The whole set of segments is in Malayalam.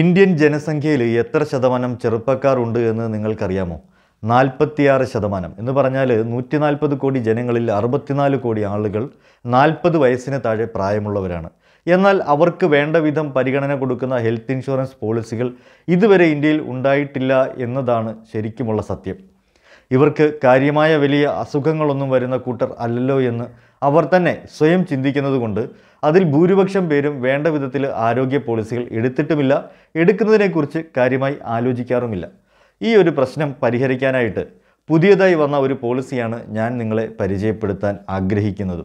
ഇന്ത്യൻ ജനസംഖ്യയിൽ എത്ര ശതമാനം ചെറുപ്പക്കാർ ഉണ്ട് എന്ന് നിങ്ങൾക്കറിയാമോ നാൽപ്പത്തിയാറ് ശതമാനം എന്ന് പറഞ്ഞാൽ നൂറ്റി നാൽപ്പത് കോടി ജനങ്ങളിൽ അറുപത്തിനാല് കോടി ആളുകൾ നാൽപ്പത് വയസ്സിന് താഴെ പ്രായമുള്ളവരാണ് എന്നാൽ അവർക്ക് വേണ്ട വിധം പരിഗണന കൊടുക്കുന്ന ഹെൽത്ത് ഇൻഷുറൻസ് പോളിസികൾ ഇതുവരെ ഇന്ത്യയിൽ ഉണ്ടായിട്ടില്ല എന്നതാണ് ശരിക്കുമുള്ള സത്യം ഇവർക്ക് കാര്യമായ വലിയ അസുഖങ്ങളൊന്നും വരുന്ന കൂട്ടർ അല്ലല്ലോ എന്ന് അവർ തന്നെ സ്വയം ചിന്തിക്കുന്നതുകൊണ്ട് അതിൽ ഭൂരിപക്ഷം പേരും വേണ്ട വിധത്തിൽ ആരോഗ്യ പോളിസികൾ എടുത്തിട്ടുമില്ല എടുക്കുന്നതിനെക്കുറിച്ച് കാര്യമായി ആലോചിക്കാറുമില്ല ഈ ഒരു പ്രശ്നം പരിഹരിക്കാനായിട്ട് പുതിയതായി വന്ന ഒരു പോളിസിയാണ് ഞാൻ നിങ്ങളെ പരിചയപ്പെടുത്താൻ ആഗ്രഹിക്കുന്നത്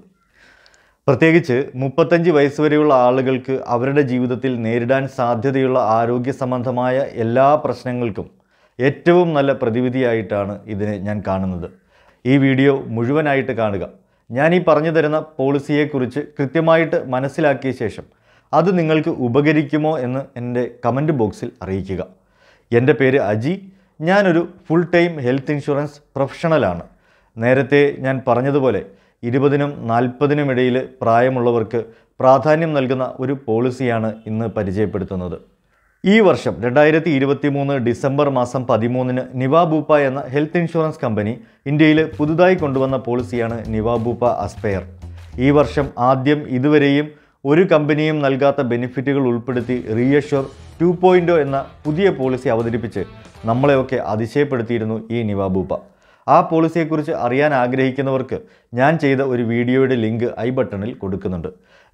പ്രത്യേകിച്ച് മുപ്പത്തഞ്ച് വയസ്സ് വരെയുള്ള ആളുകൾക്ക് അവരുടെ ജീവിതത്തിൽ നേരിടാൻ സാധ്യതയുള്ള ആരോഗ്യ സംബന്ധമായ എല്ലാ പ്രശ്നങ്ങൾക്കും ഏറ്റവും നല്ല പ്രതിവിധിയായിട്ടാണ് ഇതിനെ ഞാൻ കാണുന്നത് ഈ വീഡിയോ മുഴുവനായിട്ട് കാണുക ഞാൻ ഈ പറഞ്ഞു തരുന്ന പോളിസിയെക്കുറിച്ച് കൃത്യമായിട്ട് മനസ്സിലാക്കിയ ശേഷം അത് നിങ്ങൾക്ക് ഉപകരിക്കുമോ എന്ന് എൻ്റെ കമൻറ്റ് ബോക്സിൽ അറിയിക്കുക എൻ്റെ പേര് അജി ഞാനൊരു ഫുൾ ടൈം ഹെൽത്ത് ഇൻഷുറൻസ് പ്രൊഫഷണലാണ് നേരത്തെ ഞാൻ പറഞ്ഞതുപോലെ ഇരുപതിനും നാൽപ്പതിനും ഇടയിൽ പ്രായമുള്ളവർക്ക് പ്രാധാന്യം നൽകുന്ന ഒരു പോളിസിയാണ് ഇന്ന് പരിചയപ്പെടുത്തുന്നത് ഈ വർഷം രണ്ടായിരത്തി ഇരുപത്തി മൂന്ന് ഡിസംബർ മാസം പതിമൂന്നിന് നിവാബൂപ്പ എന്ന ഹെൽത്ത് ഇൻഷുറൻസ് കമ്പനി ഇന്ത്യയിൽ പുതുതായി കൊണ്ടുവന്ന പോളിസിയാണ് നിവാബൂപ്പ അസ്പെയർ ഈ വർഷം ആദ്യം ഇതുവരെയും ഒരു കമ്പനിയും നൽകാത്ത ബെനിഫിറ്റുകൾ ഉൾപ്പെടുത്തി റീയഷ്വർ ടു പോയിൻ്റോ എന്ന പുതിയ പോളിസി അവതരിപ്പിച്ച് നമ്മളെയൊക്കെ അതിശയപ്പെടുത്തിയിരുന്നു ഈ നിവാബൂപ്പ ആ പോളിസിയെക്കുറിച്ച് അറിയാൻ ആഗ്രഹിക്കുന്നവർക്ക് ഞാൻ ചെയ്ത ഒരു വീഡിയോയുടെ ലിങ്ക് ഐ ബട്ടണിൽ കൊടുക്കുന്നുണ്ട്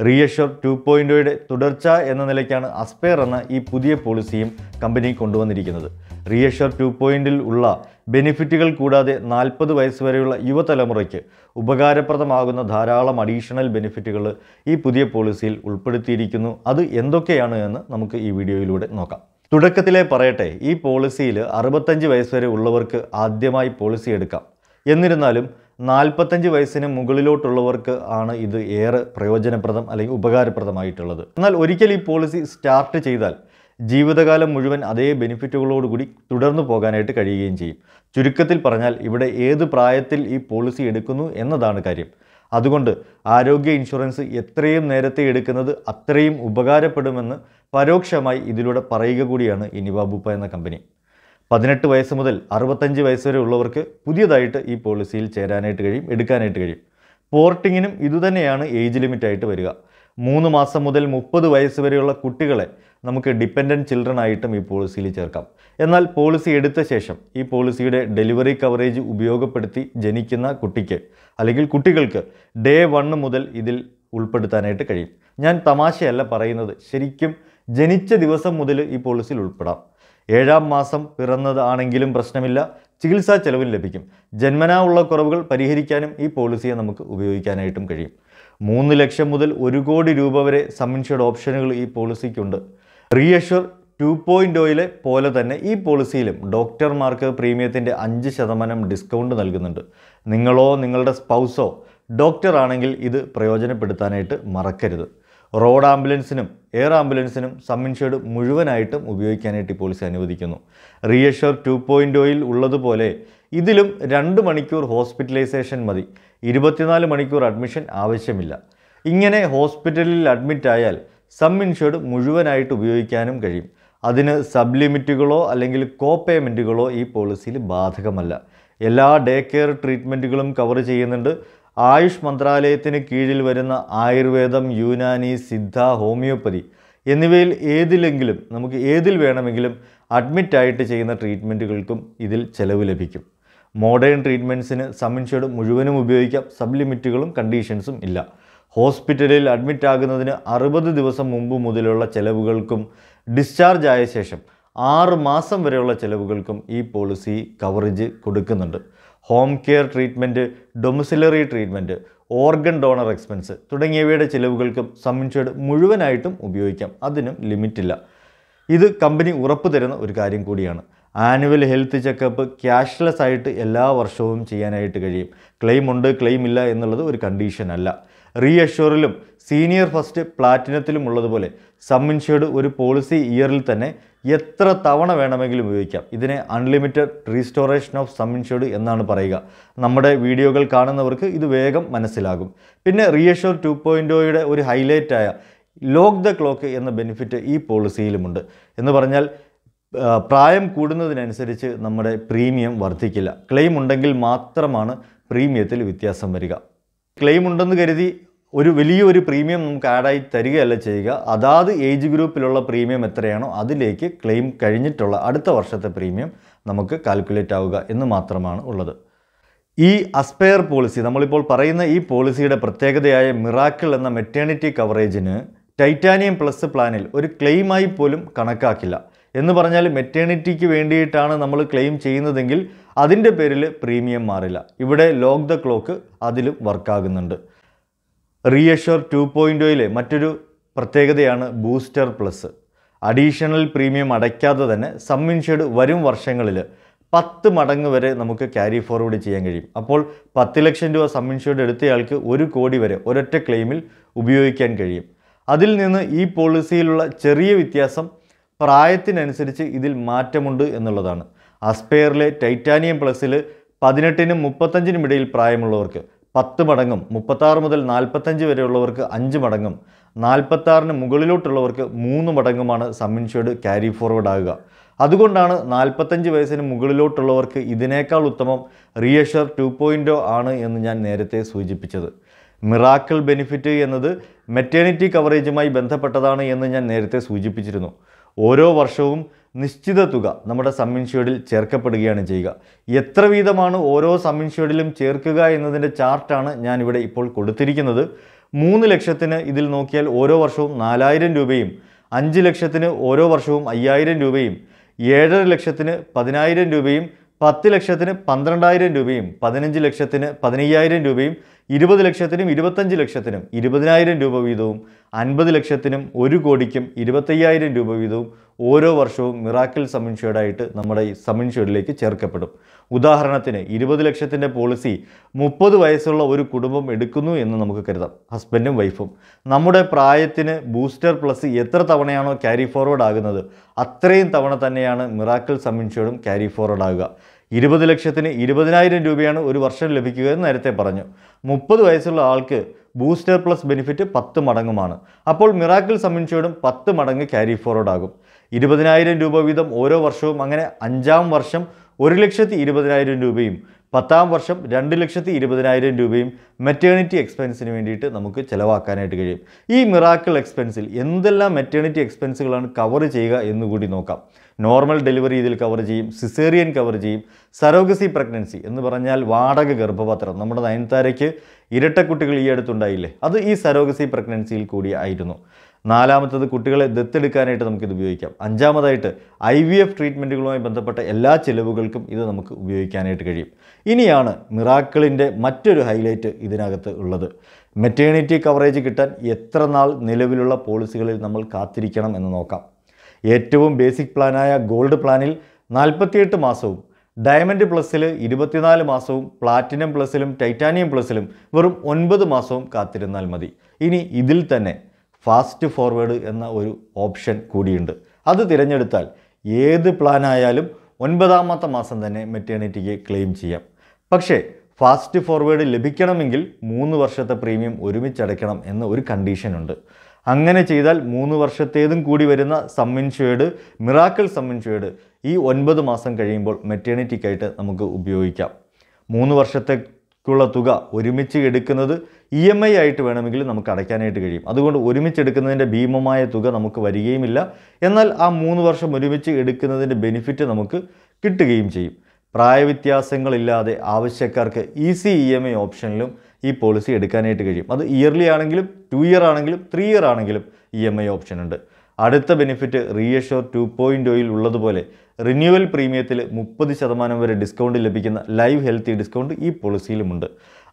റീഅഷ്യൂർ ടു പോയിൻറ്റോയുടെ തുടർച്ച എന്ന നിലയ്ക്കാണ് അസ്പെയർ എന്ന ഈ പുതിയ പോളിസിയും കമ്പനി കൊണ്ടുവന്നിരിക്കുന്നത് റീഅഷ്യൂർ ടു പോയിൻറ്റിൽ ഉള്ള ബെനിഫിറ്റുകൾ കൂടാതെ നാൽപ്പത് വയസ്സ് വരെയുള്ള യുവതലമുറയ്ക്ക് ഉപകാരപ്രദമാകുന്ന ധാരാളം അഡീഷണൽ ബെനിഫിറ്റുകൾ ഈ പുതിയ പോളിസിയിൽ ഉൾപ്പെടുത്തിയിരിക്കുന്നു അത് എന്തൊക്കെയാണ് എന്ന് നമുക്ക് ഈ വീഡിയോയിലൂടെ നോക്കാം തുടക്കത്തിലേ പറയട്ടെ ഈ പോളിസിയിൽ അറുപത്തഞ്ച് വയസ്സ് വരെ ഉള്ളവർക്ക് ആദ്യമായി പോളിസി എടുക്കാം എന്നിരുന്നാലും നാൽപ്പത്തഞ്ച് വയസ്സിന് മുകളിലോട്ടുള്ളവർക്ക് ആണ് ഇത് ഏറെ പ്രയോജനപ്രദം അല്ലെങ്കിൽ ഉപകാരപ്രദമായിട്ടുള്ളത് എന്നാൽ ഒരിക്കൽ ഈ പോളിസി സ്റ്റാർട്ട് ചെയ്താൽ ജീവിതകാലം മുഴുവൻ അതേ ബെനിഫിറ്റുകളോടുകൂടി തുടർന്നു പോകാനായിട്ട് കഴിയുകയും ചെയ്യും ചുരുക്കത്തിൽ പറഞ്ഞാൽ ഇവിടെ ഏത് പ്രായത്തിൽ ഈ പോളിസി എടുക്കുന്നു എന്നതാണ് കാര്യം അതുകൊണ്ട് ആരോഗ്യ ഇൻഷുറൻസ് എത്രയും നേരത്തെ എടുക്കുന്നത് അത്രയും ഉപകാരപ്പെടുമെന്ന് പരോക്ഷമായി ഇതിലൂടെ പറയുക കൂടിയാണ് ഇനിബാബുപ്പ എന്ന കമ്പനി പതിനെട്ട് വയസ്സ് മുതൽ അറുപത്തഞ്ച് വയസ്സ് വരെ ഉള്ളവർക്ക് പുതിയതായിട്ട് ഈ പോളിസിയിൽ ചേരാനായിട്ട് കഴിയും എടുക്കാനായിട്ട് കഴിയും പോർട്ടിങ്ങിനും ഇതുതന്നെയാണ് ഏജ് ലിമിറ്റായിട്ട് വരിക മൂന്ന് മാസം മുതൽ മുപ്പത് വയസ്സ് വരെയുള്ള കുട്ടികളെ നമുക്ക് ഡിപ്പെൻഡൻറ്റ് ചിൽഡ്രൻ ആയിട്ടും ഈ പോളിസിയിൽ ചേർക്കാം എന്നാൽ പോളിസി എടുത്ത ശേഷം ഈ പോളിസിയുടെ ഡെലിവറി കവറേജ് ഉപയോഗപ്പെടുത്തി ജനിക്കുന്ന കുട്ടിക്ക് അല്ലെങ്കിൽ കുട്ടികൾക്ക് ഡേ വണ് മുതൽ ഇതിൽ ഉൾപ്പെടുത്താനായിട്ട് കഴിയും ഞാൻ തമാശയല്ല പറയുന്നത് ശരിക്കും ജനിച്ച ദിവസം മുതൽ ഈ പോളിസിയിൽ ഉൾപ്പെടാം ഏഴാം മാസം പിറന്നത് ആണെങ്കിലും പ്രശ്നമില്ല ചികിത്സാ ചെലവും ലഭിക്കും ജന്മനാ ഉള്ള കുറവുകൾ പരിഹരിക്കാനും ഈ പോളിസിയെ നമുക്ക് ഉപയോഗിക്കാനായിട്ടും കഴിയും മൂന്ന് ലക്ഷം മുതൽ ഒരു കോടി രൂപ വരെ സമ്മിൻഷേഡ് ഓപ്ഷനുകൾ ഈ പോളിസിക്കുണ്ട് റീഅഷ്വർ ടു പോയിൻ്റ് ഓയിലെ പോലെ തന്നെ ഈ പോളിസിയിലും ഡോക്ടർമാർക്ക് പ്രീമിയത്തിൻ്റെ അഞ്ച് ശതമാനം ഡിസ്കൗണ്ട് നൽകുന്നുണ്ട് നിങ്ങളോ നിങ്ങളുടെ സ്പൗസോ ഡോക്ടറാണെങ്കിൽ ഇത് പ്രയോജനപ്പെടുത്താനായിട്ട് മറക്കരുത് റോഡ് ആംബുലൻസിനും എയർ ആംബുലൻസിനും സമ്മിൻഷേഡ് മുഴുവനായിട്ടും ഉപയോഗിക്കാനായിട്ട് ഈ പോളിസി അനുവദിക്കുന്നു റീയഷർ ടു പോയിൻ്റ് ഓയിൽ ഉള്ളതുപോലെ ഇതിലും രണ്ട് മണിക്കൂർ ഹോസ്പിറ്റലൈസേഷൻ മതി ഇരുപത്തിനാല് മണിക്കൂർ അഡ്മിഷൻ ആവശ്യമില്ല ഇങ്ങനെ ഹോസ്പിറ്റലിൽ അഡ്മിറ്റായാൽ സം ഇൻഷുർഡ് മുഴുവനായിട്ട് ഉപയോഗിക്കാനും കഴിയും അതിന് സബ് ലിമിറ്റുകളോ അല്ലെങ്കിൽ കോ പേയ്മെൻറ്റുകളോ ഈ പോളിസിയിൽ ബാധകമല്ല എല്ലാ ഡേ കെയർ ട്രീറ്റ്മെൻറ്റുകളും കവർ ചെയ്യുന്നുണ്ട് ആയുഷ് മന്ത്രാലയത്തിന് കീഴിൽ വരുന്ന ആയുർവേദം യുനാനി സിദ്ധ ഹോമിയോപ്പതി എന്നിവയിൽ ഏതിലെങ്കിലും നമുക്ക് ഏതിൽ വേണമെങ്കിലും അഡ്മിറ്റായിട്ട് ചെയ്യുന്ന ട്രീറ്റ്മെൻറ്റുകൾക്കും ഇതിൽ ചിലവ് ലഭിക്കും മോഡേൺ ട്രീറ്റ്മെൻറ്റ്സിന് സമിൻഷേഡ് മുഴുവനും ഉപയോഗിക്കാം സബ് ലിമിറ്റുകളും കണ്ടീഷൻസും ഇല്ല ഹോസ്പിറ്റലിൽ അഡ്മിറ്റ് ആകുന്നതിന് അറുപത് ദിവസം മുമ്പ് മുതലുള്ള ചിലവുകൾക്കും ഡിസ്ചാർജ് ആയ ശേഷം ആറ് മാസം വരെയുള്ള ചിലവുകൾക്കും ഈ പോളിസി കവറേജ് കൊടുക്കുന്നുണ്ട് home care treatment domiciliary treatment organ donor expense തുടങ്ങിയവയുടെ ചിലവുകൾക്കും സം ഇൻഷുർഡ് മുഴുവനായിട്ടും ഉപയോഗിക്കാം അതിനും ലിമിറ്റില്ല ഇത് കമ്പനി ഉറപ്പ് തരുന്ന ഒരു കാര്യം കൂടിയാണ് ആനുവൽ ഹെൽത്ത് ചെക്കപ്പ് ക്യാഷ്ലെസ് ആയിട്ട് എല്ലാ വർഷവും ചെയ്യാനായിട്ട് കഴിയും ക്ലെയിം ഉണ്ട് ക്ലെയിം ഇല്ല എന്നുള്ളത് ഒരു കണ്ടീഷനല്ല റീഅഷ്യൂറിലും സീനിയർ ഫസ്റ്റ് പ്ലാറ്റിനത്തിലും ഉള്ളതുപോലെ സമ്മിൻഷേഡ് ഒരു പോളിസി ഇയറിൽ തന്നെ എത്ര തവണ വേണമെങ്കിലും ഉപയോഗിക്കാം ഇതിനെ അൺലിമിറ്റഡ് റീസ്റ്റോറേഷൻ ഓഫ് സമ്മിൻഷേഡ് എന്നാണ് പറയുക നമ്മുടെ വീഡിയോകൾ കാണുന്നവർക്ക് ഇത് വേഗം മനസ്സിലാകും പിന്നെ റീഅഷ്യൂർ ടു പോയിൻറ്റോയുടെ ഒരു ഹൈലൈറ്റായ ലോക്ക് ദ ക്ലോക്ക് എന്ന ബെനിഫിറ്റ് ഈ പോളിസിയിലുമുണ്ട് എന്ന് പറഞ്ഞാൽ പ്രായം കൂടുന്നതിനനുസരിച്ച് നമ്മുടെ പ്രീമിയം വർദ്ധിക്കില്ല ക്ലെയിം ഉണ്ടെങ്കിൽ മാത്രമാണ് പ്രീമിയത്തിൽ വ്യത്യാസം വരിക ക്ലെയിം ഉണ്ടെന്ന് കരുതി ഒരു വലിയൊരു പ്രീമിയം നമുക്ക് ആഡായി തരികയല്ല ചെയ്യുക അതാത് ഏജ് ഗ്രൂപ്പിലുള്ള പ്രീമിയം എത്രയാണോ അതിലേക്ക് ക്ലെയിം കഴിഞ്ഞിട്ടുള്ള അടുത്ത വർഷത്തെ പ്രീമിയം നമുക്ക് കാൽക്കുലേറ്റ് ആവുക എന്ന് മാത്രമാണ് ഉള്ളത് ഈ അസ്പെയർ പോളിസി നമ്മളിപ്പോൾ പറയുന്ന ഈ പോളിസിയുടെ പ്രത്യേകതയായ മിറാക്കിൾ എന്ന മെറ്റേണിറ്റി കവറേജിന് ടൈറ്റാനിയം പ്ലസ് പ്ലാനിൽ ഒരു ക്ലെയിമായി പോലും കണക്കാക്കില്ല എന്ന് പറഞ്ഞാൽ മെറ്റേണിറ്റിക്ക് വേണ്ടിയിട്ടാണ് നമ്മൾ ക്ലെയിം ചെയ്യുന്നതെങ്കിൽ അതിൻ്റെ പേരിൽ പ്രീമിയം മാറില്ല ഇവിടെ ലോക്ക് ദ ക്ലോക്ക് അതിലും വർക്കാകുന്നുണ്ട് റീഅഷ്യൂർ ടു പോയിൻറ്റോയിലെ മറ്റൊരു പ്രത്യേകതയാണ് ബൂസ്റ്റർ പ്ലസ് അഡീഷണൽ പ്രീമിയം അടയ്ക്കാതെ തന്നെ സം ഇൻഷുർഡ് വരും വർഷങ്ങളിൽ പത്ത് മടങ്ങ് വരെ നമുക്ക് ക്യാരി ഫോർവേഡ് ചെയ്യാൻ കഴിയും അപ്പോൾ പത്ത് ലക്ഷം രൂപ സം ഇൻഷുർഡ് എടുത്തയാൾക്ക് ഒരു കോടി വരെ ഒരൊറ്റ ക്ലെയിമിൽ ഉപയോഗിക്കാൻ കഴിയും അതിൽ നിന്ന് ഈ പോളിസിയിലുള്ള ചെറിയ വ്യത്യാസം പ്രായത്തിനനുസരിച്ച് ഇതിൽ മാറ്റമുണ്ട് എന്നുള്ളതാണ് അസ്പെയറിലെ ടൈറ്റാനിയം പ്ലസിൽ പതിനെട്ടിനും മുപ്പത്തഞ്ചിനും ഇടയിൽ പ്രായമുള്ളവർക്ക് പത്ത് മടങ്ങും മുപ്പത്താറ് മുതൽ നാൽപ്പത്തഞ്ച് വരെയുള്ളവർക്ക് അഞ്ച് മടങ്ങും നാൽപ്പത്താറിന് മുകളിലോട്ടുള്ളവർക്ക് മൂന്ന് മടങ്ങുമാണ് സമ്മിൻഷേഡ് ക്യാരി ഫോർവേഡ് ആകുക അതുകൊണ്ടാണ് നാൽപ്പത്തഞ്ച് വയസ്സിന് മുകളിലോട്ടുള്ളവർക്ക് ഇതിനേക്കാൾ ഉത്തമം റിയഷർ ടു പോയിൻറ്റോ ആണ് എന്ന് ഞാൻ നേരത്തെ സൂചിപ്പിച്ചത് മിറാക്കിൾ ബെനിഫിറ്റ് എന്നത് മെറ്റേണിറ്റി കവറേജുമായി ബന്ധപ്പെട്ടതാണ് എന്ന് ഞാൻ നേരത്തെ സൂചിപ്പിച്ചിരുന്നു ഓരോ വർഷവും നിശ്ചിത തുക നമ്മുടെ സമ്മിൻ ഷീഡിൽ ചേർക്കപ്പെടുകയാണ് ചെയ്യുക എത്ര വീതമാണ് ഓരോ സമ്മിൻ ഷീഡിലും ചേർക്കുക എന്നതിൻ്റെ ചാർട്ടാണ് ഞാനിവിടെ ഇപ്പോൾ കൊടുത്തിരിക്കുന്നത് മൂന്ന് ലക്ഷത്തിന് ഇതിൽ നോക്കിയാൽ ഓരോ വർഷവും നാലായിരം രൂപയും അഞ്ച് ലക്ഷത്തിന് ഓരോ വർഷവും അയ്യായിരം രൂപയും ഏഴര ലക്ഷത്തിന് പതിനായിരം രൂപയും പത്ത് ലക്ഷത്തിന് പന്ത്രണ്ടായിരം രൂപയും പതിനഞ്ച് ലക്ഷത്തിന് പതിനയ്യായിരം രൂപയും ഇരുപത് ലക്ഷത്തിനും ഇരുപത്തഞ്ച് ലക്ഷത്തിനും ഇരുപതിനായിരം രൂപ വീതവും അൻപത് ലക്ഷത്തിനും ഒരു കോടിക്കും ഇരുപത്തയ്യായിരം രൂപ വീതവും ഓരോ വർഷവും മിറാക്കിൾ സമിൻഷേഡായിട്ട് നമ്മുടെ ഈ സമിൻഷേഡിലേക്ക് ചേർക്കപ്പെടും ഉദാഹരണത്തിന് ഇരുപത് ലക്ഷത്തിൻ്റെ പോളിസി മുപ്പത് വയസ്സുള്ള ഒരു കുടുംബം എടുക്കുന്നു എന്ന് നമുക്ക് കരുതാം ഹസ്ബൻഡും വൈഫും നമ്മുടെ പ്രായത്തിന് ബൂസ്റ്റർ പ്ലസ് എത്ര തവണയാണോ ക്യാരി ഫോർവേഡ് ആകുന്നത് അത്രയും തവണ തന്നെയാണ് മിറാക്കിൾ സമിൻഷേഡും ക്യാരി ഫോർവേഡ് ആകുക ഇരുപത് ലക്ഷത്തിന് ഇരുപതിനായിരം രൂപയാണ് ഒരു വർഷം ലഭിക്കുക എന്ന് നേരത്തെ പറഞ്ഞു മുപ്പത് വയസ്സുള്ള ആൾക്ക് ബൂസ്റ്റർ പ്ലസ് ബെനിഫിറ്റ് പത്ത് മടങ്ങുമാണ് അപ്പോൾ മിറാക്കിൾ സംബന്ധിച്ചോടും പത്ത് മടങ്ങ് ക്യാരി ഫോർവേഡ് ആകും ഇരുപതിനായിരം രൂപ വീതം ഓരോ വർഷവും അങ്ങനെ അഞ്ചാം വർഷം ഒരു ലക്ഷത്തി ഇരുപതിനായിരം രൂപയും പത്താം വർഷം രണ്ട് ലക്ഷത്തി ഇരുപതിനായിരം രൂപയും മെറ്റേണിറ്റി എക്സ്പെൻസിന് വേണ്ടിയിട്ട് നമുക്ക് ചിലവാക്കാനായിട്ട് കഴിയും ഈ മിറാക്കിൾ എക്സ്പെൻസിൽ എന്തെല്ലാം മെറ്റേണിറ്റി എക്സ്പെൻസുകളാണ് കവർ ചെയ്യുക എന്നുകൂടി നോക്കാം നോർമൽ ഡെലിവറി ഇതിൽ കവർ ചെയ്യും സിസേറിയൻ കവർ ചെയ്യും സരോഗസി പ്രഗ്നൻസി എന്ന് പറഞ്ഞാൽ വാടക ഗർഭപാത്രം നമ്മുടെ നയൻതാരയ്ക്ക് ഇരട്ടക്കുട്ടികൾ ഈ അടുത്തുണ്ടായില്ലേ അത് ഈ സരോഗസി പ്രഗ്നൻസിയിൽ കൂടി ആയിരുന്നു നാലാമത്തത് കുട്ടികളെ ദത്തെടുക്കാനായിട്ട് നമുക്കിത് ഉപയോഗിക്കാം അഞ്ചാമതായിട്ട് ഐ വി എഫ് ട്രീറ്റ്മെൻറ്റുകളുമായി ബന്ധപ്പെട്ട എല്ലാ ചിലവുകൾക്കും ഇത് നമുക്ക് ഉപയോഗിക്കാനായിട്ട് കഴിയും ഇനിയാണ് മിറാക്കിളിൻ്റെ മറ്റൊരു ഹൈലൈറ്റ് ഇതിനകത്ത് ഉള്ളത് മെറ്റേണിറ്റി കവറേജ് കിട്ടാൻ എത്ര നാൾ നിലവിലുള്ള പോളിസികളിൽ നമ്മൾ കാത്തിരിക്കണം എന്ന് നോക്കാം ഏറ്റവും ബേസിക് പ്ലാനായ ഗോൾഡ് പ്ലാനിൽ നാൽപ്പത്തിയെട്ട് മാസവും ഡയമണ്ട് പ്ലസ്സിൽ ഇരുപത്തിനാല് മാസവും പ്ലാറ്റിനം പ്ലസ്സിലും ടൈറ്റാനിയം പ്ലസ്സിലും വെറും ഒൻപത് മാസവും കാത്തിരുന്നാൽ മതി ഇനി ഇതിൽ തന്നെ ഫാസ്റ്റ് ഫോർവേഡ് എന്ന ഒരു ഓപ്ഷൻ കൂടിയുണ്ട് അത് തിരഞ്ഞെടുത്താൽ ഏത് പ്ലാനായാലും ഒൻപതാമത്തെ മാസം തന്നെ മെറ്റേണിറ്റിക്ക് ക്ലെയിം ചെയ്യാം പക്ഷേ ഫാസ്റ്റ് ഫോർവേഡ് ലഭിക്കണമെങ്കിൽ മൂന്ന് വർഷത്തെ പ്രീമിയം ഒരുമിച്ചടയ്ക്കണം എന്ന ഒരു കണ്ടീഷനുണ്ട് അങ്ങനെ ചെയ്താൽ മൂന്ന് വർഷത്തേതും കൂടി വരുന്ന സമ്മിൻഷേഡ് മിറാക്കിൾ സമ്മിൻഷേഡ് ഈ ഒൻപത് മാസം കഴിയുമ്പോൾ മെറ്റേണിറ്റിക്കായിട്ട് നമുക്ക് ഉപയോഗിക്കാം മൂന്ന് വർഷത്തേക്കുള്ള തുക ഒരുമിച്ച് എടുക്കുന്നത് ഇ എം ഐ ആയിട്ട് വേണമെങ്കിൽ നമുക്ക് അടയ്ക്കാനായിട്ട് കഴിയും അതുകൊണ്ട് ഒരുമിച്ച് എടുക്കുന്നതിൻ്റെ ഭീമമായ തുക നമുക്ക് വരികയുമില്ല എന്നാൽ ആ മൂന്ന് വർഷം ഒരുമിച്ച് എടുക്കുന്നതിൻ്റെ ബെനിഫിറ്റ് നമുക്ക് കിട്ടുകയും ചെയ്യും പ്രായവ്യത്യാസങ്ങളില്ലാതെ ആവശ്യക്കാർക്ക് ഈസി ഇ എം ഐ ഓപ്ഷനിലും ഈ പോളിസി എടുക്കാനായിട്ട് കഴിയും അത് ഇയർലി ആണെങ്കിലും ടു ഇയർ ആണെങ്കിലും ത്രീ ഇയർ ആണെങ്കിലും ഇ എം ഐ ഓപ്ഷൻ ഉണ്ട് അടുത്ത ബെനിഫിറ്റ് റീഎഷോർ ടു പോയിൻ്റ് ഒയിൽ ഉള്ളതുപോലെ റിന്യൂവൽ പ്രീമിയത്തിൽ മുപ്പത് ശതമാനം വരെ ഡിസ്കൗണ്ട് ലഭിക്കുന്ന ലൈവ് ഹെൽത്തി ഡിസ്കൗണ്ട് ഈ പോളിസിയിലുമുണ്ട്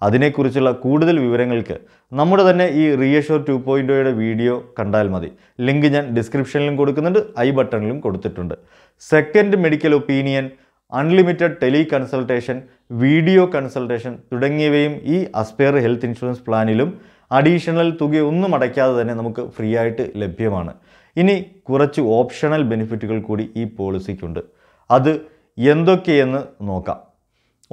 അതിനെക്കുറിച്ചുള്ള കൂടുതൽ വിവരങ്ങൾക്ക് നമ്മുടെ തന്നെ ഈ റീഎഷോർ ടു പോയിൻ്റ് ഒയുടെ വീഡിയോ കണ്ടാൽ മതി ലിങ്ക് ഞാൻ ഡിസ്ക്രിപ്ഷനിലും കൊടുക്കുന്നുണ്ട് ഐ ബട്ടണിലും കൊടുത്തിട്ടുണ്ട് second medical opinion unlimited teleconsultation video consultation തുടങ്ങിയവയും ഈ അസ്പെയർ ഹെൽത്ത് ഇൻഷുറൻസ് പ്ലാനിലും അഡീഷണൽ തുകയൊന്നും അടയ്ക്കാതെ തന്നെ നമുക്ക് ഫ്രീ ആയിട്ട് ലഭ്യമാണ് ഇനി കുറച്ച് ഓപ്ഷണൽ ബെനിഫിറ്റുകൾ കൂടി ഈ പോളിസിക്കുണ്ട് അത് എന്തൊക്കെയെന്ന് നോക്കാം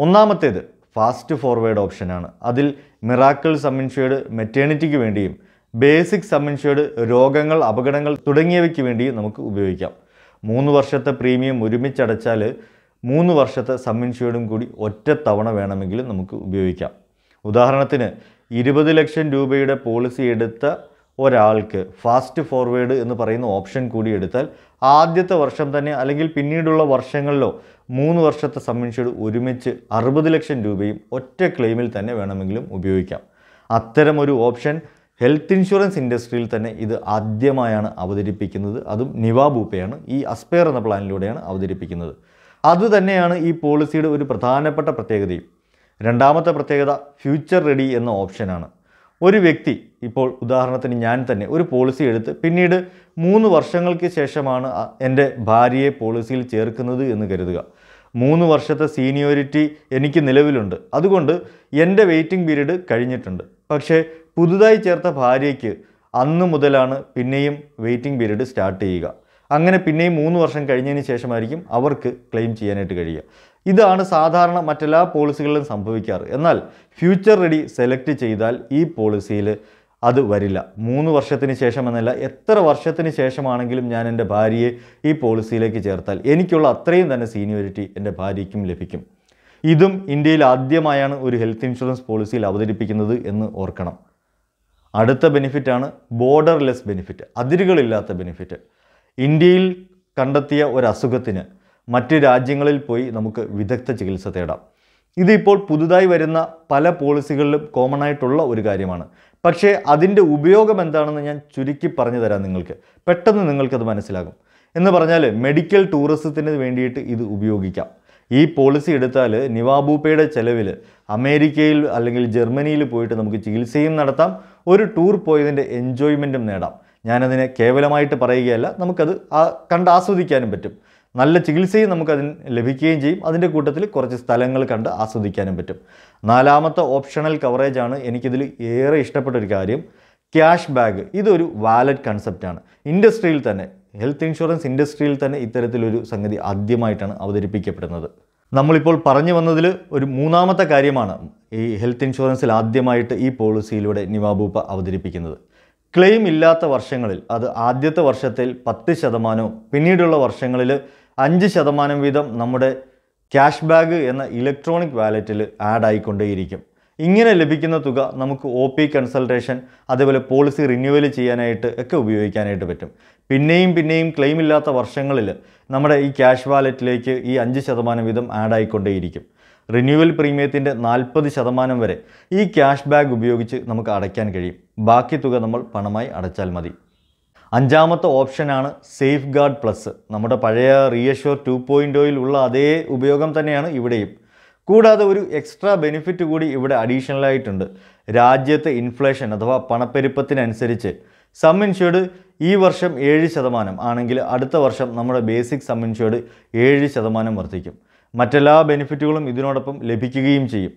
ഒന്നാമത്തേത് ഫാസ്റ്റ് ഫോർവേഡ് ഓപ്ഷനാണ് അതിൽ മിറാക്കിൾ സമ്മിൻഷേഡ് മെറ്റേണിറ്റിക്ക് വേണ്ടിയും ബേസിക് സമ്മിൻഷേഡ് രോഗങ്ങൾ അപകടങ്ങൾ തുടങ്ങിയവയ്ക്ക് വേണ്ടിയും നമുക്ക് ഉപയോഗിക്കാം മൂന്ന് വർഷത്തെ പ്രീമിയം ഒരുമിച്ചടച്ചാൽ മൂന്ന് വർഷത്തെ സബ് കൂടി ഒറ്റ തവണ വേണമെങ്കിലും നമുക്ക് ഉപയോഗിക്കാം ഉദാഹരണത്തിന് ഇരുപത് ലക്ഷം രൂപയുടെ പോളിസി എടുത്ത ഒരാൾക്ക് ഫാസ്റ്റ് ഫോർവേഡ് എന്ന് പറയുന്ന ഓപ്ഷൻ കൂടി എടുത്താൽ ആദ്യത്തെ വർഷം തന്നെ അല്ലെങ്കിൽ പിന്നീടുള്ള വർഷങ്ങളിലോ മൂന്ന് വർഷത്തെ സബ്മിൻഷീഡ് ഒരുമിച്ച് അറുപത് ലക്ഷം രൂപയും ഒറ്റ ക്ലെയിമിൽ തന്നെ വേണമെങ്കിലും ഉപയോഗിക്കാം അത്തരം ഒരു ഓപ്ഷൻ ഹെൽത്ത് ഇൻഷുറൻസ് ഇൻഡസ്ട്രിയിൽ തന്നെ ഇത് ആദ്യമായാണ് അവതരിപ്പിക്കുന്നത് അതും നിവാബൂപ്പയാണ് ഈ അസ്പെയർ എന്ന പ്ലാനിലൂടെയാണ് അവതരിപ്പിക്കുന്നത് അതുതന്നെയാണ് ഈ പോളിസിയുടെ ഒരു പ്രധാനപ്പെട്ട പ്രത്യേകതയും രണ്ടാമത്തെ പ്രത്യേകത ഫ്യൂച്ചർ റെഡി എന്ന ഓപ്ഷനാണ് ഒരു വ്യക്തി ഇപ്പോൾ ഉദാഹരണത്തിന് ഞാൻ തന്നെ ഒരു പോളിസി എടുത്ത് പിന്നീട് മൂന്ന് വർഷങ്ങൾക്ക് ശേഷമാണ് എൻ്റെ ഭാര്യയെ പോളിസിയിൽ ചേർക്കുന്നത് എന്ന് കരുതുക മൂന്ന് വർഷത്തെ സീനിയോരിറ്റി എനിക്ക് നിലവിലുണ്ട് അതുകൊണ്ട് എൻ്റെ വെയിറ്റിംഗ് പീരീഡ് കഴിഞ്ഞിട്ടുണ്ട് പക്ഷേ പുതുതായി ചേർത്ത ഭാര്യയ്ക്ക് അന്ന് മുതലാണ് പിന്നെയും വെയിറ്റിംഗ് പീരീഡ് സ്റ്റാർട്ട് ചെയ്യുക അങ്ങനെ പിന്നെയും മൂന്ന് വർഷം കഴിഞ്ഞതിന് ശേഷമായിരിക്കും അവർക്ക് ക്ലെയിം ചെയ്യാനായിട്ട് കഴിയുക ഇതാണ് സാധാരണ മറ്റെല്ലാ പോളിസികളിലും സംഭവിക്കാറ് എന്നാൽ ഫ്യൂച്ചർ റെഡി സെലക്ട് ചെയ്താൽ ഈ പോളിസിയിൽ അത് വരില്ല മൂന്ന് വർഷത്തിന് ശേഷം എന്നല്ല എത്ര വർഷത്തിന് ശേഷമാണെങ്കിലും ഞാൻ എൻ്റെ ഭാര്യയെ ഈ പോളിസിയിലേക്ക് ചേർത്താൽ എനിക്കുള്ള അത്രയും തന്നെ സീനിയോരിറ്റി എൻ്റെ ഭാര്യയ്ക്കും ലഭിക്കും ഇതും ഇന്ത്യയിൽ ആദ്യമായാണ് ഒരു ഹെൽത്ത് ഇൻഷുറൻസ് പോളിസിയിൽ അവതരിപ്പിക്കുന്നത് എന്ന് ഓർക്കണം അടുത്ത ബെനിഫിറ്റാണ് ബോർഡർലെസ് ബെനിഫിറ്റ് അതിരുകളില്ലാത്ത ബെനിഫിറ്റ് ഇന്ത്യയിൽ കണ്ടെത്തിയ ഒരു അസുഖത്തിന് മറ്റ് രാജ്യങ്ങളിൽ പോയി നമുക്ക് വിദഗ്ധ ചികിത്സ തേടാം ഇതിപ്പോൾ പുതുതായി വരുന്ന പല പോളിസികളിലും കോമൺ ആയിട്ടുള്ള ഒരു കാര്യമാണ് പക്ഷേ അതിൻ്റെ ഉപയോഗം എന്താണെന്ന് ഞാൻ ചുരുക്കി പറഞ്ഞു തരാം നിങ്ങൾക്ക് പെട്ടെന്ന് നിങ്ങൾക്കത് മനസ്സിലാകും എന്ന് പറഞ്ഞാൽ മെഡിക്കൽ ടൂറിസത്തിന് വേണ്ടിയിട്ട് ഇത് ഉപയോഗിക്കാം ഈ പോളിസി എടുത്താൽ നിവാബൂപ്പയുടെ ചെലവിൽ അമേരിക്കയിൽ അല്ലെങ്കിൽ ജർമ്മനിയിൽ പോയിട്ട് നമുക്ക് ചികിത്സയും നടത്താം ഒരു ടൂർ പോയതിൻ്റെ എൻജോയ്മെൻറ്റും നേടാം ഞാനതിനെ കേവലമായിട്ട് പറയുകയല്ല നമുക്കത് കണ്ട് ആസ്വദിക്കാനും പറ്റും നല്ല ചികിത്സയും നമുക്കതിന് ലഭിക്കുകയും ചെയ്യും അതിൻ്റെ കൂട്ടത്തിൽ കുറച്ച് സ്ഥലങ്ങൾ കണ്ട് ആസ്വദിക്കാനും പറ്റും നാലാമത്തെ ഓപ്ഷണൽ കവറേജാണ് എനിക്കിതിൽ ഏറെ ഇഷ്ടപ്പെട്ട ഒരു കാര്യം ക്യാഷ് ബാഗ് ഇതൊരു വാലറ്റ് കൺസെപ്റ്റാണ് ഇൻഡസ്ട്രിയിൽ തന്നെ ഹെൽത്ത് ഇൻഷുറൻസ് ഇൻഡസ്ട്രിയിൽ തന്നെ ഇത്തരത്തിലൊരു സംഗതി ആദ്യമായിട്ടാണ് അവതരിപ്പിക്കപ്പെടുന്നത് നമ്മളിപ്പോൾ പറഞ്ഞു വന്നതിൽ ഒരു മൂന്നാമത്തെ കാര്യമാണ് ഈ ഹെൽത്ത് ഇൻഷുറൻസിൽ ആദ്യമായിട്ട് ഈ പോളിസിയിലൂടെ നിവാബൂപ്പ അവതരിപ്പിക്കുന്നത് ക്ലെയിം ഇല്ലാത്ത വർഷങ്ങളിൽ അത് ആദ്യത്തെ വർഷത്തിൽ പത്ത് ശതമാനവും പിന്നീടുള്ള വർഷങ്ങളിൽ അഞ്ച് ശതമാനം വീതം നമ്മുടെ ക്യാഷ് ബാഗ് എന്ന ഇലക്ട്രോണിക് വാലറ്റിൽ ആഡ് ആയിക്കൊണ്ടേയിരിക്കും ഇങ്ങനെ ലഭിക്കുന്ന തുക നമുക്ക് ഒ പി കൺസൾട്ടേഷൻ അതേപോലെ പോളിസി റിന്യൂവൽ ചെയ്യാനായിട്ട് ഒക്കെ ഉപയോഗിക്കാനായിട്ട് പറ്റും പിന്നെയും പിന്നെയും ക്ലെയിം ഇല്ലാത്ത വർഷങ്ങളിൽ നമ്മുടെ ഈ ക്യാഷ് വാലറ്റിലേക്ക് ഈ അഞ്ച് ശതമാനം വീതം ആഡ് ആയിക്കൊണ്ടേയിരിക്കും റിന്യൂവൽ പ്രീമിയത്തിൻ്റെ നാൽപ്പത് ശതമാനം വരെ ഈ ക്യാഷ് ബാഗ് ഉപയോഗിച്ച് നമുക്ക് അടയ്ക്കാൻ കഴിയും ബാക്കി തുക നമ്മൾ പണമായി അടച്ചാൽ മതി അഞ്ചാമത്തെ ഓപ്ഷനാണ് സേഫ് ഗാർഡ് പ്ലസ് നമ്മുടെ പഴയ റിയഷ്യൂർ ടു പോയിൻറ്റോയിൽ ഉള്ള അതേ ഉപയോഗം തന്നെയാണ് ഇവിടെയും കൂടാതെ ഒരു എക്സ്ട്രാ ബെനിഫിറ്റ് കൂടി ഇവിടെ അഡീഷണലായിട്ടുണ്ട് രാജ്യത്തെ ഇൻഫ്ലേഷൻ അഥവാ പണപ്പെരുപ്പത്തിനനുസരിച്ച് സം ഇൻഷുർഡ് ഈ വർഷം ഏഴ് ശതമാനം ആണെങ്കിൽ അടുത്ത വർഷം നമ്മുടെ ബേസിക് സം ഇൻഷുർഡ് ഏഴ് ശതമാനം വർദ്ധിക്കും മറ്റെല്ലാ ബെനിഫിറ്റുകളും ഇതിനോടൊപ്പം ലഭിക്കുകയും ചെയ്യും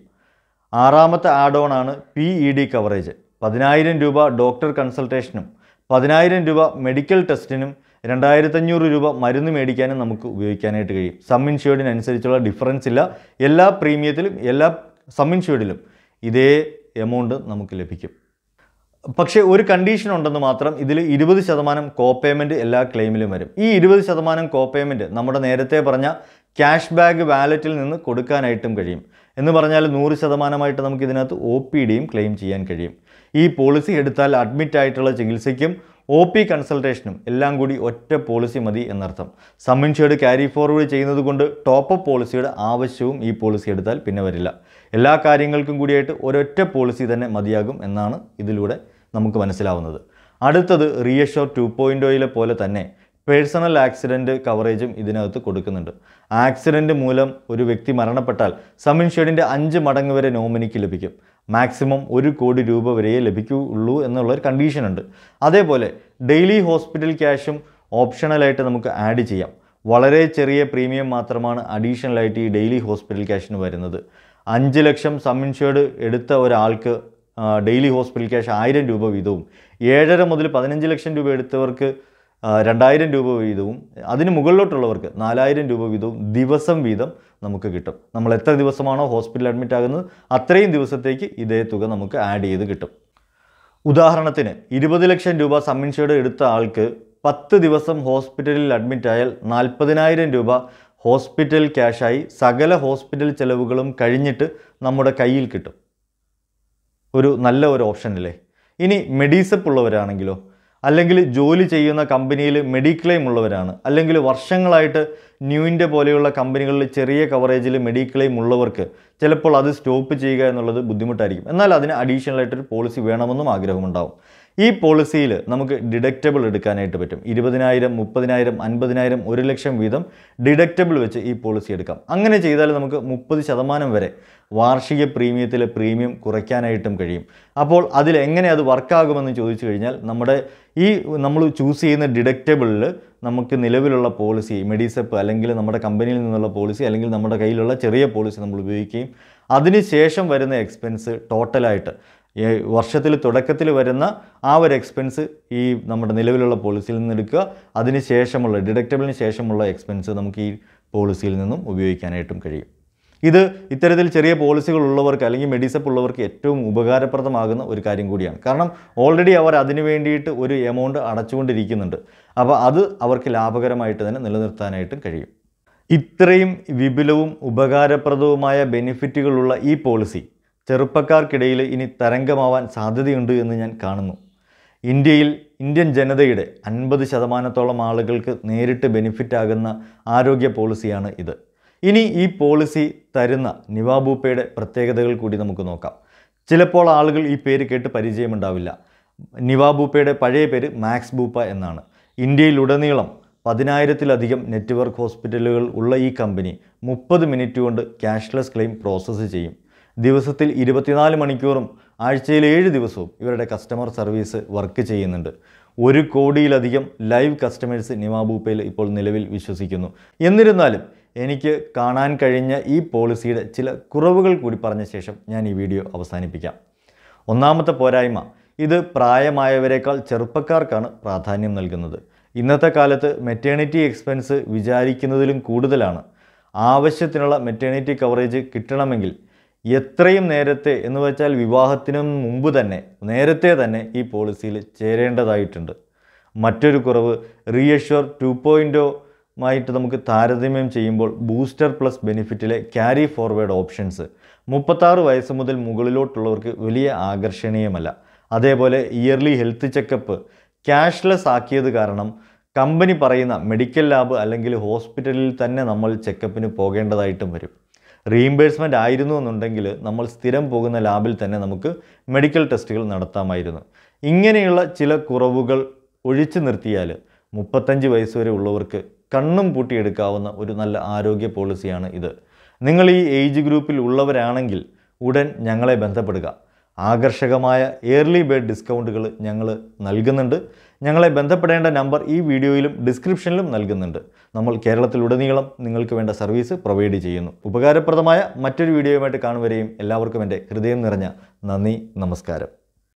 ആറാമത്തെ ആഡ് ഓൺ ആണ് പി ഇ ഡി കവറേജ് പതിനായിരം രൂപ ഡോക്ടർ കൺസൾട്ടേഷനും പതിനായിരം രൂപ മെഡിക്കൽ ടെസ്റ്റിനും രണ്ടായിരത്തഞ്ഞൂറ് രൂപ മരുന്ന് മേടിക്കാനും നമുക്ക് ഉപയോഗിക്കാനായിട്ട് കഴിയും സം ഇൻഷുർഡിനനുസരിച്ചുള്ള ഡിഫറൻസ് ഇല്ല എല്ലാ പ്രീമിയത്തിലും എല്ലാ സം ഇൻഷുർഡിലും ഇതേ എമൗണ്ട് നമുക്ക് ലഭിക്കും പക്ഷേ ഒരു കണ്ടീഷൻ ഉണ്ടെന്ന് മാത്രം ഇതിൽ ഇരുപത് ശതമാനം കോപേയ്മെൻറ്റ് എല്ലാ ക്ലെയിമിലും വരും ഈ ഇരുപത് ശതമാനം കോപേയ്മെൻറ്റ് നമ്മുടെ നേരത്തെ പറഞ്ഞ ക്യാഷ് ബാക്ക് വാലറ്റിൽ നിന്ന് കൊടുക്കാനായിട്ടും കഴിയും എന്ന് പറഞ്ഞാൽ നൂറ് ശതമാനമായിട്ട് നമുക്ക് ഇതിനകത്ത് ഒ പി ഡിയും ക്ലെയിം ചെയ്യാൻ കഴിയും ഈ പോളിസി എടുത്താൽ അഡ്മിറ്റ് ആയിട്ടുള്ള ചികിത്സയ്ക്കും ഒ പി കൺസൾട്ടേഷനും എല്ലാം കൂടി ഒറ്റ പോളിസി മതി എന്നർത്ഥം സം ഇൻഷുർഡ് ക്യാരി ഫോർവേഡ് ചെയ്യുന്നത് കൊണ്ട് ടോപ്പ് പോളിസിയുടെ ആവശ്യവും ഈ പോളിസി എടുത്താൽ പിന്നെ വരില്ല എല്ലാ കാര്യങ്ങൾക്കും കൂടിയായിട്ട് ഒരൊറ്റ പോളിസി തന്നെ മതിയാകും എന്നാണ് ഇതിലൂടെ നമുക്ക് മനസ്സിലാവുന്നത് അടുത്തത് റിയഷോർ ടു പോയിൻ്റ് പോലെ തന്നെ പേഴ്സണൽ ആക്സിഡൻറ്റ് കവറേജും ഇതിനകത്ത് കൊടുക്കുന്നുണ്ട് ആക്സിഡൻറ്റ് മൂലം ഒരു വ്യക്തി മരണപ്പെട്ടാൽ സമിൻഷേഡിൻ്റെ അഞ്ച് മടങ്ങ് വരെ നോമിനിക്ക് ലഭിക്കും മാക്സിമം ഒരു കോടി രൂപ വരെയേ ലഭിക്കുകയുള്ളൂ എന്നുള്ളൊരു കണ്ടീഷനുണ്ട് അതേപോലെ ഡെയിലി ഹോസ്പിറ്റൽ ക്യാഷും ഓപ്ഷണലായിട്ട് നമുക്ക് ആഡ് ചെയ്യാം വളരെ ചെറിയ പ്രീമിയം മാത്രമാണ് അഡീഷണലായിട്ട് ഈ ഡെയിലി ഹോസ്പിറ്റൽ ക്യാഷിന് വരുന്നത് അഞ്ച് ലക്ഷം സമിൻഷേഡ് എടുത്ത ഒരാൾക്ക് ഡെയിലി ഹോസ്പിറ്റൽ ക്യാഷ് ആയിരം രൂപ വീതവും ഏഴര മുതൽ പതിനഞ്ച് ലക്ഷം രൂപ എടുത്തവർക്ക് രണ്ടായിരം രൂപ വീതവും അതിന് മുകളിലോട്ടുള്ളവർക്ക് നാലായിരം രൂപ വീതവും ദിവസം വീതം നമുക്ക് കിട്ടും നമ്മൾ എത്ര ദിവസമാണോ ഹോസ്പിറ്റലിൽ അഡ്മിറ്റ് ആകുന്നത് അത്രയും ദിവസത്തേക്ക് ഇതേ തുക നമുക്ക് ആഡ് ചെയ്ത് കിട്ടും ഉദാഹരണത്തിന് ഇരുപത് ലക്ഷം രൂപ സമ്മിൻഷേഡ് എടുത്ത ആൾക്ക് പത്ത് ദിവസം ഹോസ്പിറ്റലിൽ അഡ്മിറ്റായാൽ നാൽപ്പതിനായിരം രൂപ ഹോസ്പിറ്റൽ ക്യാഷായി സകല ഹോസ്പിറ്റൽ ചെലവുകളും കഴിഞ്ഞിട്ട് നമ്മുടെ കയ്യിൽ കിട്ടും ഒരു നല്ല ഒരു ഓപ്ഷനല്ലേ ഇനി മെഡീസപ്പ് ഉള്ളവരാണെങ്കിലോ അല്ലെങ്കിൽ ജോലി ചെയ്യുന്ന കമ്പനിയിൽ മെഡിക്ലെയിം ഉള്ളവരാണ് അല്ലെങ്കിൽ വർഷങ്ങളായിട്ട് ന്യൂവിൻ്റെ പോലെയുള്ള കമ്പനികളിൽ ചെറിയ കവറേജിൽ മെഡിക്ലെയിം ഉള്ളവർക്ക് ചിലപ്പോൾ അത് സ്റ്റോപ്പ് ചെയ്യുക എന്നുള്ളത് ബുദ്ധിമുട്ടായിരിക്കും എന്നാൽ അതിന് അഡീഷണലായിട്ടൊരു പോളിസി വേണമെന്നും ആഗ്രഹമുണ്ടാവും ഈ പോളിസിയിൽ നമുക്ക് ഡിഡക്റ്റബിൾ എടുക്കാനായിട്ട് പറ്റും ഇരുപതിനായിരം മുപ്പതിനായിരം അൻപതിനായിരം ഒരു ലക്ഷം വീതം ഡിഡക്റ്റബിൾ വെച്ച് ഈ പോളിസി എടുക്കാം അങ്ങനെ ചെയ്താൽ നമുക്ക് മുപ്പത് ശതമാനം വരെ വാർഷിക പ്രീമിയത്തിലെ പ്രീമിയം കുറയ്ക്കാനായിട്ടും കഴിയും അപ്പോൾ അതിൽ എങ്ങനെ അത് വർക്കാകുമെന്ന് ചോദിച്ചു കഴിഞ്ഞാൽ നമ്മുടെ ഈ നമ്മൾ ചൂസ് ചെയ്യുന്ന ഡിഡക്റ്റബിളിൽ നമുക്ക് നിലവിലുള്ള പോളിസി മെഡിസെപ്പ് അല്ലെങ്കിൽ നമ്മുടെ കമ്പനിയിൽ നിന്നുള്ള പോളിസി അല്ലെങ്കിൽ നമ്മുടെ കയ്യിലുള്ള ചെറിയ പോളിസി നമ്മൾ ഉപയോഗിക്കുകയും അതിനുശേഷം വരുന്ന എക്സ്പെൻസ് ടോട്ടലായിട്ട് ഈ വർഷത്തിൽ തുടക്കത്തിൽ വരുന്ന ആ ഒരു എക്സ്പെൻസ് ഈ നമ്മുടെ നിലവിലുള്ള പോളിസിയിൽ നിന്ന് എടുക്കുക അതിന് ശേഷമുള്ള ഡിഡക്റ്റബിളിന് ശേഷമുള്ള എക്സ്പെൻസ് നമുക്ക് ഈ പോളിസിയിൽ നിന്നും ഉപയോഗിക്കാനായിട്ടും കഴിയും ഇത് ഇത്തരത്തിൽ ചെറിയ പോളിസികൾ ഉള്ളവർക്ക് അല്ലെങ്കിൽ മെഡിസപ്പ് ഉള്ളവർക്ക് ഏറ്റവും ഉപകാരപ്രദമാകുന്ന ഒരു കാര്യം കൂടിയാണ് കാരണം ഓൾറെഡി അവർ അതിന് വേണ്ടിയിട്ട് ഒരു എമൗണ്ട് അടച്ചുകൊണ്ടിരിക്കുന്നുണ്ട് അപ്പോൾ അത് അവർക്ക് ലാഭകരമായിട്ട് തന്നെ നിലനിർത്താനായിട്ടും കഴിയും ഇത്രയും വിപുലവും ഉപകാരപ്രദവുമായ ബെനിഫിറ്റുകളുള്ള ഈ പോളിസി ചെറുപ്പക്കാർക്കിടയിൽ ഇനി തരംഗമാവാൻ സാധ്യതയുണ്ട് എന്ന് ഞാൻ കാണുന്നു ഇന്ത്യയിൽ ഇന്ത്യൻ ജനതയുടെ അൻപത് ശതമാനത്തോളം ആളുകൾക്ക് നേരിട്ട് ബെനിഫിറ്റ് ആകുന്ന ആരോഗ്യ പോളിസിയാണ് ഇത് ഇനി ഈ പോളിസി തരുന്ന നിവാബൂപ്പയുടെ പ്രത്യേകതകൾ കൂടി നമുക്ക് നോക്കാം ചിലപ്പോൾ ആളുകൾ ഈ പേര് കേട്ട് പരിചയമുണ്ടാവില്ല നിവാബൂപ്പയുടെ പഴയ പേര് മാക്സ് ബൂപ്പ എന്നാണ് ഇന്ത്യയിലുടനീളം പതിനായിരത്തിലധികം നെറ്റ്വർക്ക് ഹോസ്പിറ്റലുകൾ ഉള്ള ഈ കമ്പനി മുപ്പത് മിനിറ്റ് കൊണ്ട് ക്യാഷ്ലെസ് ക്ലെയിം പ്രോസസ്സ് ചെയ്യും ദിവസത്തിൽ ഇരുപത്തിനാല് മണിക്കൂറും ആഴ്ചയിൽ ഏഴ് ദിവസവും ഇവരുടെ കസ്റ്റമർ സർവീസ് വർക്ക് ചെയ്യുന്നുണ്ട് ഒരു കോടിയിലധികം ലൈവ് കസ്റ്റമേഴ്സ് നിമാബൂപ്പയിൽ ഇപ്പോൾ നിലവിൽ വിശ്വസിക്കുന്നു എന്നിരുന്നാലും എനിക്ക് കാണാൻ കഴിഞ്ഞ ഈ പോളിസിയുടെ ചില കുറവുകൾ കൂടി പറഞ്ഞ ശേഷം ഞാൻ ഈ വീഡിയോ അവസാനിപ്പിക്കാം ഒന്നാമത്തെ പോരായ്മ ഇത് പ്രായമായവരെക്കാൾ ചെറുപ്പക്കാർക്കാണ് പ്രാധാന്യം നൽകുന്നത് ഇന്നത്തെ കാലത്ത് മെറ്റേണിറ്റി എക്സ്പെൻസ് വിചാരിക്കുന്നതിലും കൂടുതലാണ് ആവശ്യത്തിനുള്ള മെറ്റേണിറ്റി കവറേജ് കിട്ടണമെങ്കിൽ എത്രയും നേരത്തെ എന്ന് വെച്ചാൽ വിവാഹത്തിനും മുമ്പ് തന്നെ നേരത്തെ തന്നെ ഈ പോളിസിയിൽ ചേരേണ്ടതായിട്ടുണ്ട് മറ്റൊരു കുറവ് റീഎഷ്വർ ടു പോയിൻറ്റോ നമുക്ക് താരതമ്യം ചെയ്യുമ്പോൾ ബൂസ്റ്റർ പ്ലസ് ബെനിഫിറ്റിലെ ക്യാരി ഫോർവേഡ് ഓപ്ഷൻസ് മുപ്പത്താറ് വയസ്സ് മുതൽ മുകളിലോട്ടുള്ളവർക്ക് വലിയ ആകർഷണീയമല്ല അതേപോലെ ഇയർലി ഹെൽത്ത് ചെക്കപ്പ് ക്യാഷ്ലെസ് ആക്കിയത് കാരണം കമ്പനി പറയുന്ന മെഡിക്കൽ ലാബ് അല്ലെങ്കിൽ ഹോസ്പിറ്റലിൽ തന്നെ നമ്മൾ ചെക്കപ്പിന് പോകേണ്ടതായിട്ടും വരും റീഇംബേഴ്സ്മെൻ്റ് ആയിരുന്നു എന്നുണ്ടെങ്കിൽ നമ്മൾ സ്ഥിരം പോകുന്ന ലാബിൽ തന്നെ നമുക്ക് മെഡിക്കൽ ടെസ്റ്റുകൾ നടത്താമായിരുന്നു ഇങ്ങനെയുള്ള ചില കുറവുകൾ ഒഴിച്ചു നിർത്തിയാൽ മുപ്പത്തഞ്ച് വയസ്സ് വരെ ഉള്ളവർക്ക് കണ്ണും പൂട്ടിയെടുക്കാവുന്ന ഒരു നല്ല ആരോഗ്യ പോളിസിയാണ് ഇത് നിങ്ങൾ ഈ ഏജ് ഗ്രൂപ്പിൽ ഉള്ളവരാണെങ്കിൽ ഉടൻ ഞങ്ങളെ ബന്ധപ്പെടുക ആകർഷകമായ എയർലി ബേഡ് ഡിസ്കൗണ്ടുകൾ ഞങ്ങൾ നൽകുന്നുണ്ട് ഞങ്ങളെ ബന്ധപ്പെടേണ്ട നമ്പർ ഈ വീഡിയോയിലും ഡിസ്ക്രിപ്ഷനിലും നൽകുന്നുണ്ട് നമ്മൾ കേരളത്തിലുടനീളം നിങ്ങൾക്ക് വേണ്ട സർവീസ് പ്രൊവൈഡ് ചെയ്യുന്നു ഉപകാരപ്രദമായ മറ്റൊരു വീഡിയോയുമായിട്ട് കാണുവരെയും എല്ലാവർക്കും എൻ്റെ ഹൃദയം നിറഞ്ഞ നന്ദി നമസ്കാരം